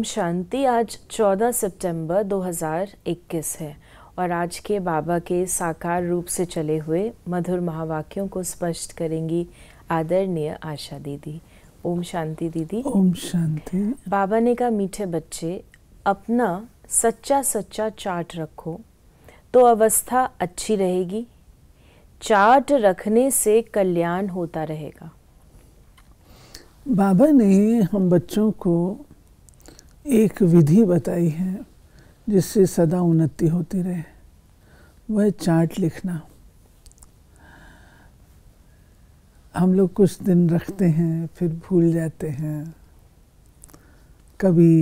ओम शांति आज 14 सितंबर 2021 है और आज के बाबा के साकार रूप से चले हुए मधुर महावाक्यों को स्पष्ट करेंगी आदरणीय आशा दीदी ओम शांति दीदी ओम शांति बाबा ने कहा मीठे बच्चे अपना सच्चा सच्चा चार्ट रखो तो अवस्था अच्छी रहेगी चार्ट रखने से कल्याण होता रहेगा बाबा ने हम बच्चों को एक विधि बताई है जिससे सदा उन्नति होती रहे वह चार्ट लिखना हम लोग कुछ दिन रखते हैं फिर भूल जाते हैं कभी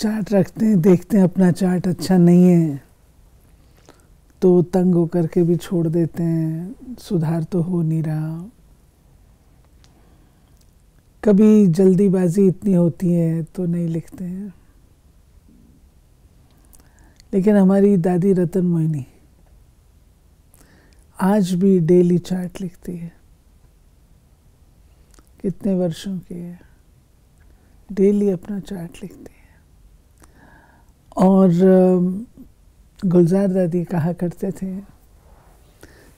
चार्ट रखते हैं देखते हैं अपना चार्ट अच्छा नहीं है तो तंग होकर के भी छोड़ देते हैं सुधार तो हो नहीं रहा कभी जल्दीबाजी इतनी होती है तो नहीं लिखते हैं लेकिन हमारी दादी रतन मोहिनी आज भी डेली चार्ट लिखती है कितने वर्षों की है डेली अपना चार्ट लिखती है और गुलजार दादी कहा करते थे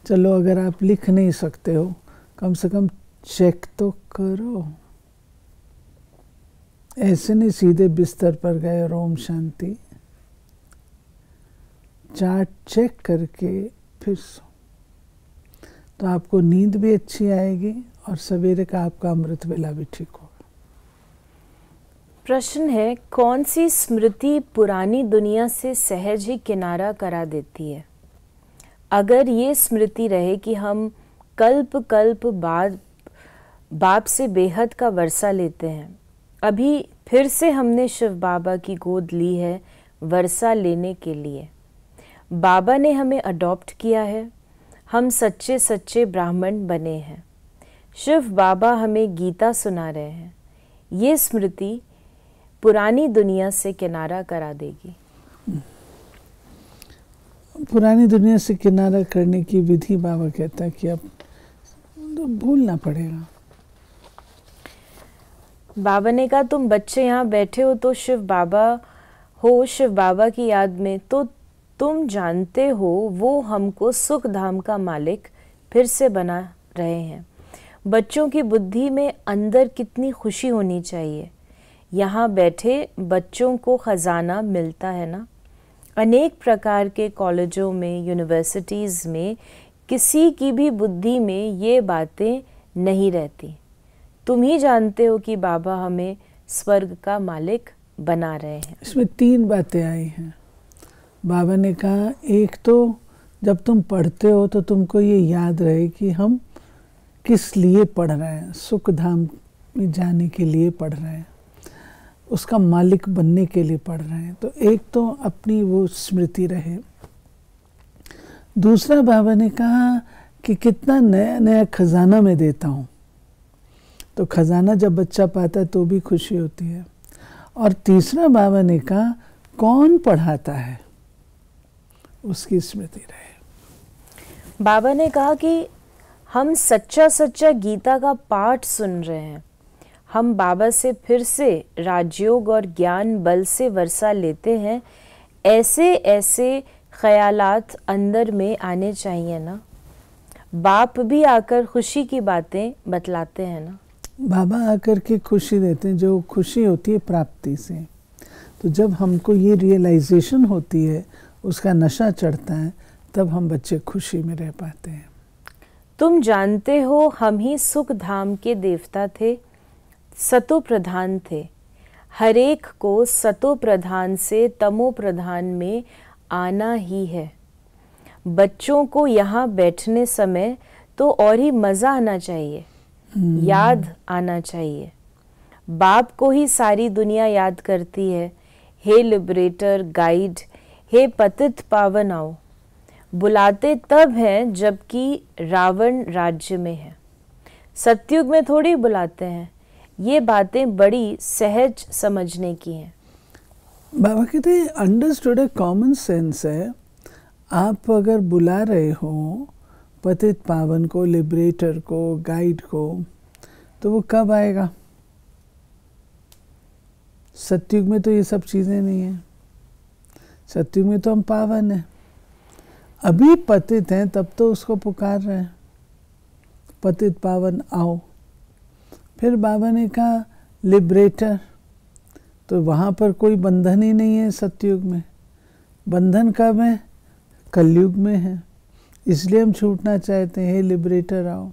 चलो अगर आप लिख नहीं सकते हो कम से कम चेक तो करो ऐसे नहीं सीधे बिस्तर पर गए और ओम शांति चार्ट चेक करके फिर सो तो आपको नींद भी अच्छी आएगी और सवेरे का आपका अमृत वेला भी ठीक होगा प्रश्न है कौन सी स्मृति पुरानी दुनिया से सहज ही किनारा करा देती है अगर ये स्मृति रहे कि हम कल्प कल्प बाद बाप से बेहद का वर्षा लेते हैं अभी फिर से हमने शिव बाबा की गोद ली है वर्षा लेने के लिए बाबा ने हमें अडॉप्ट किया है हम सच्चे सच्चे ब्राह्मण बने हैं शिव बाबा हमें गीता सुना रहे हैं ये स्मृति पुरानी दुनिया से किनारा करा देगी पुरानी दुनिया से किनारा करने की विधि बाबा कहता है कि अब तो भूलना पड़ेगा बाबा ने कहा तुम बच्चे यहाँ बैठे हो तो शिव बाबा हो शिव बाबा की याद में तो तुम जानते हो वो हमको सुख धाम का मालिक फिर से बना रहे हैं बच्चों की बुद्धि में अंदर कितनी खुशी होनी चाहिए यहाँ बैठे बच्चों को ख़जाना मिलता है ना अनेक प्रकार के कॉलेजों में यूनिवर्सिटीज़ में किसी की भी बुद्धि में ये बातें नहीं रहती तुम ही जानते हो कि बाबा हमें स्वर्ग का मालिक बना रहे हैं इसमें तीन बातें आई हैं बाबा ने कहा एक तो जब तुम पढ़ते हो तो तुमको ये याद रहे कि हम किस लिए पढ़ रहे हैं सुख धाम में जाने के लिए पढ़ रहे हैं उसका मालिक बनने के लिए पढ़ रहे हैं तो एक तो अपनी वो स्मृति रहे दूसरा बाबा ने कहा कि कितना नया नया खजाना मैं देता हूँ तो खजाना जब बच्चा पाता है तो भी खुशी होती है और तीसरा बाबा ने कहा कौन पढ़ाता है उसकी स्मृति रहे बाबा ने कहा कि हम सच्चा सच्चा गीता का पाठ सुन रहे हैं हम बाबा से फिर से राजयोग और ज्ञान बल से वर्षा लेते हैं ऐसे ऐसे ख्यालात अंदर में आने चाहिए ना बाप भी आकर खुशी की बातें बतलाते हैं ना बाबा आकर के खुशी देते हैं जो खुशी होती है प्राप्ति से तो जब हमको ये रियलाइजेशन होती है उसका नशा चढ़ता है तब हम बच्चे खुशी में रह पाते हैं तुम जानते हो हम ही सुख धाम के देवता थे सतो प्रधान थे हरेक को सतो प्रधान से तमो प्रधान में आना ही है बच्चों को यहाँ बैठने समय तो और ही मज़ा आना चाहिए याद आना चाहिए बाप को ही सारी दुनिया याद करती है हे लिबरेटर गाइड हे पतित पावन आओ बुलाते तब हैं जबकि रावण राज्य में है सत्युग में थोड़ी बुलाते हैं ये बातें बड़ी सहज समझने की हैं बाबा कहते हैं अंडरस्टूड कॉमन सेंस है आप अगर बुला रहे हो पतित पावन को लिबरेटर को गाइड को तो वो कब आएगा सत्युग में तो ये सब चीज़ें नहीं है सत्युग में तो हम पावन हैं अभी पतित हैं तब तो उसको पुकार रहे हैं पतित पावन आओ फिर बाबा ने कहा लिबरेटर तो वहाँ पर कोई बंधन ही नहीं है सत्युग में बंधन कब है कलयुग में है इसलिए हम छूटना चाहते हैं लिबरेटर आओ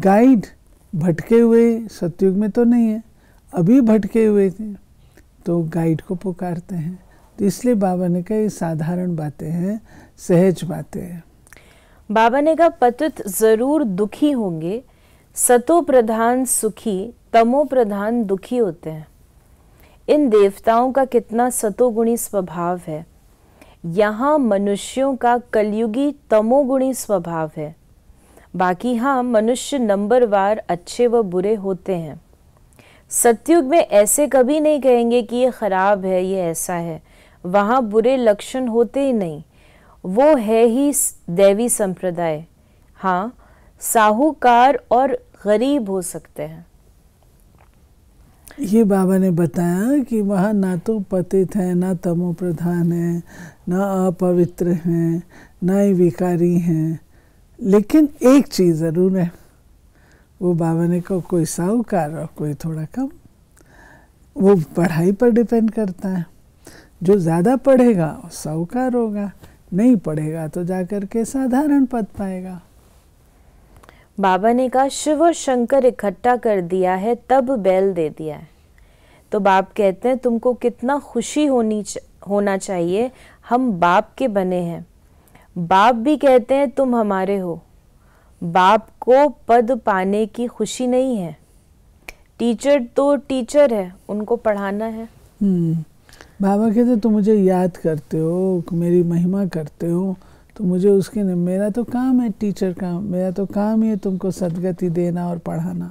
गाइड भटके हुए सत्युग में तो नहीं है अभी भटके हुए थे तो गाइड को पुकारते हैं तो इसलिए बाबा ने कहा ये साधारण बातें हैं सहज बातें हैं बाबा ने कहा पतित जरूर दुखी होंगे सतो प्रधान सुखी तमो प्रधान दुखी होते हैं इन देवताओं का कितना सतोगुणी स्वभाव है यहाँ मनुष्यों का कलयुगी तमोगुणी स्वभाव है बाकी हाँ मनुष्य नंबरवार अच्छे व बुरे होते हैं सत्युग में ऐसे कभी नहीं कहेंगे कि ये ख़राब है ये ऐसा है वहाँ बुरे लक्षण होते ही नहीं वो है ही देवी संप्रदाय हाँ साहूकार और गरीब हो सकते हैं ये बाबा ने बताया कि वहाँ ना तो पतित है ना तमो प्रधान है ना अपवित्र हैं ना ही विकारी हैं लेकिन एक चीज़ ज़रूर है वो बाबा ने कहा को, कोई साहूकार और कोई थोड़ा कम वो पढ़ाई पर डिपेंड करता है जो ज़्यादा पढ़ेगा साहूकार होगा नहीं पढ़ेगा तो जाकर के साधारण पद पाएगा बाबा ने कहा शिव और शंकर इकट्ठा कर दिया है तब बैल दे दिया है तो बाप कहते हैं तुमको कितना खुशी होनी चा, होना चाहिए हम बाप के बने हैं बाप भी कहते हैं तुम हमारे हो बाप को पद पाने की खुशी नहीं है टीचर तो टीचर है उनको पढ़ाना है हम्म। बाबा कहते तुम मुझे याद करते हो मेरी महिमा करते हो तो मुझे उसके मेरा तो काम है टीचर का मेरा तो काम ही है तुमको सदगति देना और पढ़ाना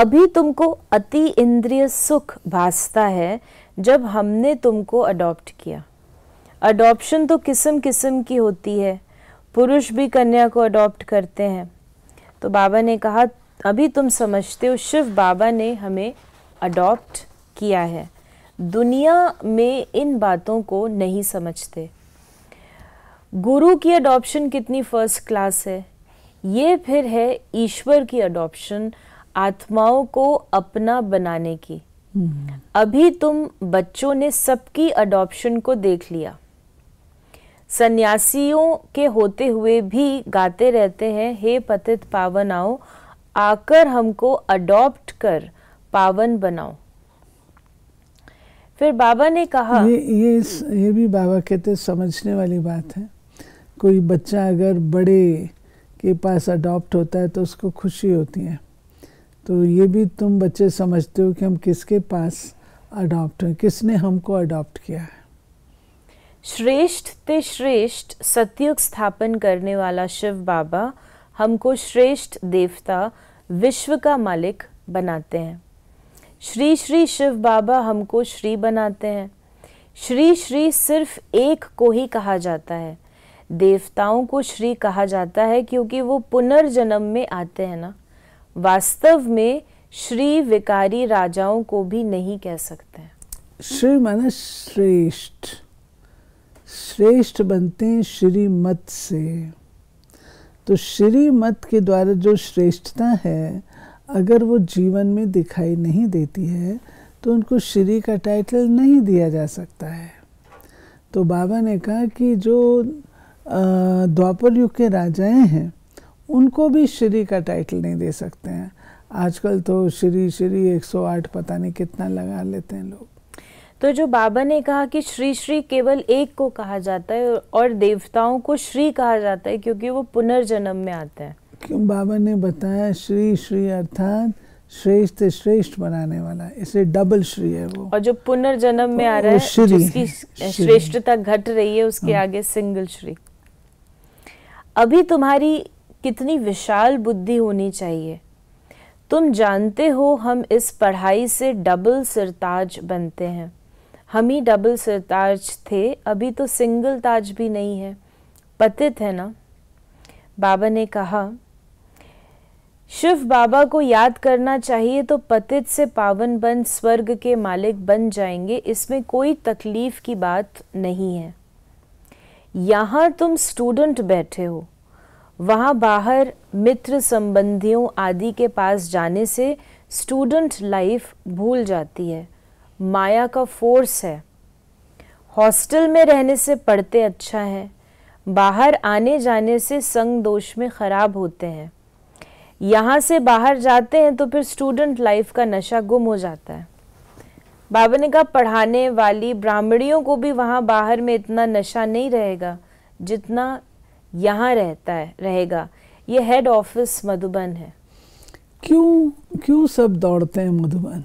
अभी तुमको अति इंद्रिय सुख भासता है जब हमने तुमको अडॉप्ट किया अडॉप्शन तो किस्म किस्म की होती है पुरुष भी कन्या को अडॉप्ट करते हैं तो बाबा ने कहा अभी तुम समझते हो शिव बाबा ने हमें अडॉप्ट किया है दुनिया में इन बातों को नहीं समझते गुरु की अडॉप्शन कितनी फर्स्ट क्लास है ये फिर है ईश्वर की अडॉप्शन आत्माओं को अपना बनाने की अभी तुम बच्चों ने सबकी अडॉप्शन को देख लिया सन्यासियों के होते हुए भी गाते रहते हैं हे पतित पावन आओ आकर हमको अडॉप्ट कर पावन बनाओ फिर बाबा ने कहा ये ये ये भी बाबा कहते समझने वाली बात है कोई बच्चा अगर बड़े के पास अडॉप्ट होता है तो उसको खुशी होती है तो ये भी तुम बच्चे समझते हो कि हम किसके पास अडॉप्ट हैं किसने हमको अडॉप्ट किया है श्रेष्ठ ते श्रेष्ठ सत्युग स्थापन करने वाला शिव बाबा हमको श्रेष्ठ देवता विश्व का मालिक बनाते हैं श्री श्री शिव बाबा हमको श्री बनाते हैं श्री श्री सिर्फ एक को ही कहा जाता है देवताओं को श्री कहा जाता है क्योंकि वो पुनर्जन्म में आते हैं ना वास्तव में श्री विकारी राजाओं को भी नहीं कह सकते श्री माने श्रेष्ठ श्रेष्ठ बनते हैं श्रीमत से तो श्रीमत के द्वारा जो श्रेष्ठता है अगर वो जीवन में दिखाई नहीं देती है तो उनको श्री का टाइटल नहीं दिया जा सकता है तो बाबा ने कहा कि जो द्वापर युग के राजाएं हैं उनको भी श्री का टाइटल नहीं दे सकते हैं आजकल तो श्री श्री 108 पता नहीं कितना लगा लेते हैं लोग तो जो बाबा ने कहा कि श्री श्री केवल एक को कहा जाता है और देवताओं को श्री कहा जाता है क्योंकि वो पुनर्जन्म में आते हैं क्यों बाबा ने बताया श्री श्री अर्थात श्रेष्ठ श्रेष्ठ बनाने वाला इसे डबल श्री है वो और जो पुनर्जन्म में आ रहा है तो श्रेष्ठता घट रही है उसके हाँ। आगे सिंगल श्री अभी तुम्हारी कितनी विशाल बुद्धि होनी चाहिए तुम जानते हो हम इस पढ़ाई से डबल सरताज बनते हैं हम ही डबल सरताज थे अभी तो सिंगल ताज भी नहीं है पतित है ना बाबा ने कहा शिव बाबा को याद करना चाहिए तो पतित से पावन बन स्वर्ग के मालिक बन जाएंगे इसमें कोई तकलीफ़ की बात नहीं है यहाँ तुम स्टूडेंट बैठे हो वहाँ बाहर मित्र संबंधियों आदि के पास जाने से स्टूडेंट लाइफ भूल जाती है माया का फोर्स है हॉस्टल में रहने से पढ़ते अच्छा है बाहर आने जाने से संग दोष में ख़राब होते हैं यहाँ से बाहर जाते हैं तो फिर स्टूडेंट लाइफ का नशा गुम हो जाता है बाबा ने कहा पढ़ाने वाली ब्राह्मणियों को भी वहाँ बाहर में इतना नशा नहीं रहेगा जितना यहाँ रहता है रहेगा ये हेड ऑफिस मधुबन है क्यों क्यों सब दौड़ते हैं मधुबन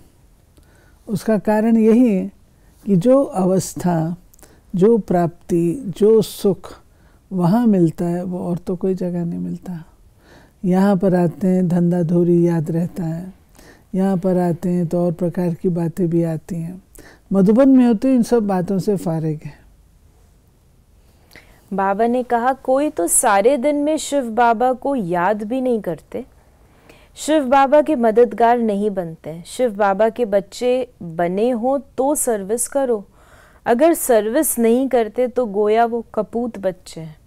उसका कारण यही है कि जो अवस्था जो प्राप्ति जो सुख वहाँ मिलता है वो और तो कोई जगह नहीं मिलता यहाँ पर आते हैं धंधा धोरी याद रहता है यहाँ पर आते हैं तो और प्रकार की बातें भी आती हैं मधुबन में होते इन सब बातों से फारिग है बाबा ने कहा कोई तो सारे दिन में शिव बाबा को याद भी नहीं करते शिव बाबा के मददगार नहीं बनते शिव बाबा के बच्चे बने हो तो सर्विस करो अगर सर्विस नहीं करते तो गोया वो कपूत बच्चे हैं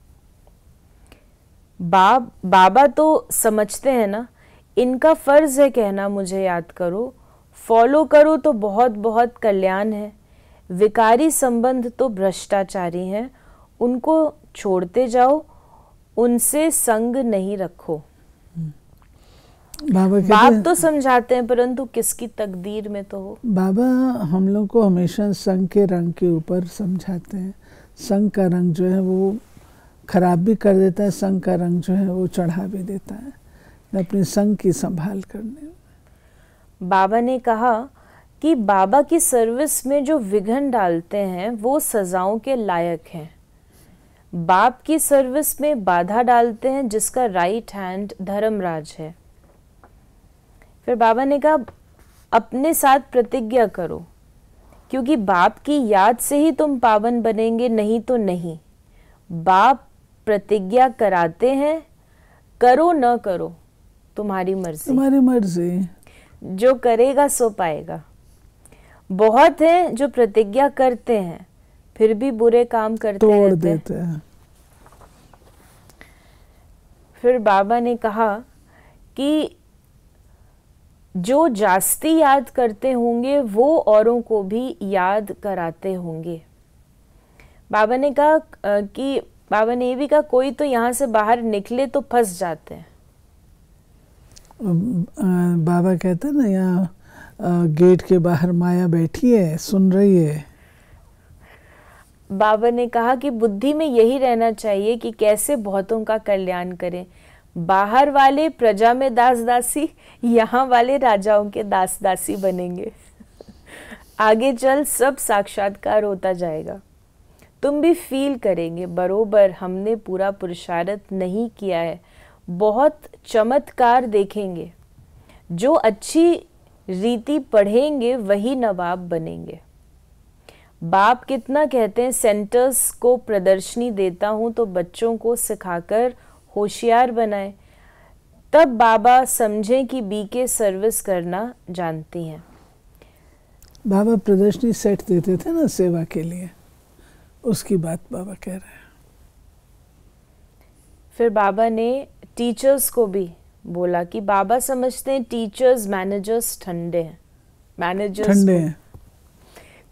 बाब बाबा तो समझते हैं ना इनका फ़र्ज़ है कहना मुझे याद करो फॉलो करो तो बहुत बहुत कल्याण है विकारी संबंध तो भ्रष्टाचारी हैं उनको छोड़ते जाओ उनसे संग नहीं रखो बाबा बाप तो समझाते हैं परंतु किसकी तकदीर में तो हो बाबा हम लोग को हमेशा संग के रंग के ऊपर समझाते हैं संग का रंग जो है वो खराब भी कर देता है संग का रंग जो है वो चढ़ा भी देता है अपने संग की संभाल करने बाबा ने कहा कि बाबा की सर्विस में जो विघन डालते हैं वो सजाओं के लायक हैं बाप की सर्विस में बाधा डालते हैं जिसका राइट हैंड धर्मराज है फिर बाबा ने कहा अपने साथ प्रतिज्ञा करो क्योंकि बाप की याद से ही तुम पावन बनेंगे नहीं तो नहीं बाप प्रतिज्ञा कराते हैं करो न करो तुम्हारी मर्जी तुम्हारी मर्जी जो करेगा सो पाएगा बहुत है जो प्रतिज्ञा करते हैं फिर भी बुरे काम करते तोड़ देते हैं फिर बाबा ने कहा कि जो जास्ती याद करते होंगे वो औरों को भी याद कराते होंगे बाबा ने कहा कि बाबा ने ये भी कहा कोई तो यहाँ से बाहर निकले तो फंस जाते हैं बाबा कहते ना यहाँ गेट के बाहर माया बैठी है सुन रही है बाबा ने कहा कि बुद्धि में यही रहना चाहिए कि कैसे बहुतों का कल्याण करें बाहर वाले प्रजा में दास दासी यहाँ वाले राजाओं के दास दासी बनेंगे आगे चल सब साक्षात्कार होता जाएगा तुम भी फील करेंगे बरोबर हमने पूरा पुरुषार्थ नहीं किया है बहुत चमत्कार देखेंगे जो अच्छी रीति पढ़ेंगे वही नवाब बनेंगे बाप कितना कहते हैं सेंटर्स को प्रदर्शनी देता हूँ तो बच्चों को सिखाकर होशियार बनाए तब बाबा समझें कि बी के सर्विस करना जानती हैं बाबा प्रदर्शनी सेट देते थे ना सेवा के लिए उसकी बात बाबा कह रहे हैं फिर बाबा ने टीचर्स को भी बोला कि बाबा समझते हैं टीचर्स मैनेजर्स ठंडे हैं मैनेजर्स ठंडे हैं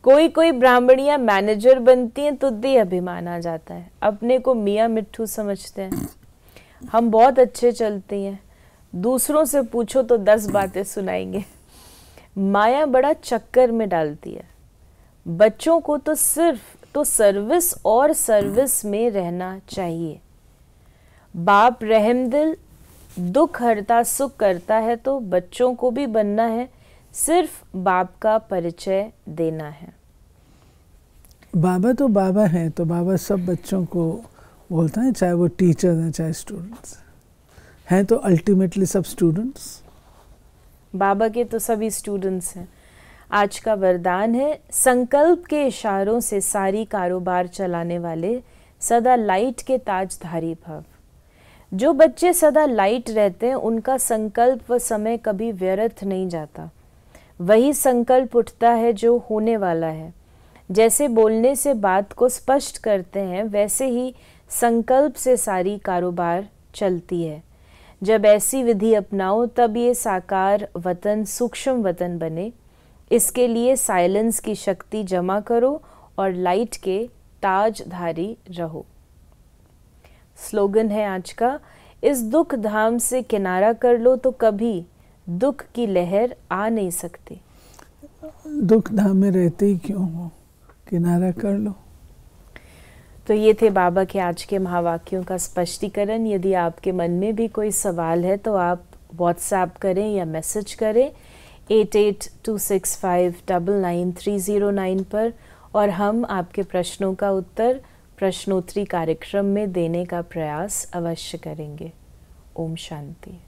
कोई कोई ब्राह्मणिया मैनेजर बनती हैं तो दे अभिमान आ जाता है अपने को मियाँ मिट्ठू समझते हैं हम बहुत अच्छे चलते हैं दूसरों से पूछो तो दस बातें सुनाएंगे माया बड़ा चक्कर में डालती है बच्चों को तो सिर्फ तो सर्विस और सर्विस में रहना चाहिए बाप रहम दिल दुख हरता सुख करता है तो बच्चों को भी बनना है सिर्फ बाप का परिचय देना है बाबा तो बाबा है तो बाबा सब बच्चों को बोलता है चाहे वो टीचर हैं चाहे स्टूडेंट्स हैं तो अल्टीमेटली सब स्टूडेंट्स बाबा के तो सभी स्टूडेंट्स हैं आज का वरदान है संकल्प के इशारों से सारी कारोबार चलाने वाले सदा लाइट के ताजधारी भव जो बच्चे सदा लाइट रहते हैं उनका संकल्प व समय कभी व्यर्थ नहीं जाता वही संकल्प उठता है जो होने वाला है जैसे बोलने से बात को स्पष्ट करते हैं वैसे ही संकल्प से सारी कारोबार चलती है जब ऐसी विधि अपनाओ तब ये साकार वतन सूक्ष्म वतन बने इसके लिए साइलेंस की शक्ति जमा करो और लाइट के ताजधारी रहो स्लोगन है आज का इस दुख धाम से किनारा कर लो तो कभी दुख की लहर आ नहीं सकती दुख धाम में रहते ही क्यों हो किनारा कर लो तो ये थे बाबा के आज के महावाक्यों का स्पष्टीकरण यदि आपके मन में भी कोई सवाल है तो आप व्हाट्सएप करें या मैसेज करें eight eight two six five double nine three zero nine पर और हम आपके प्रश्नों का उत्तर प्रश्नोत्तरी कार्यक्रम में देने का प्रयास अवश्य करेंगे ओम शांति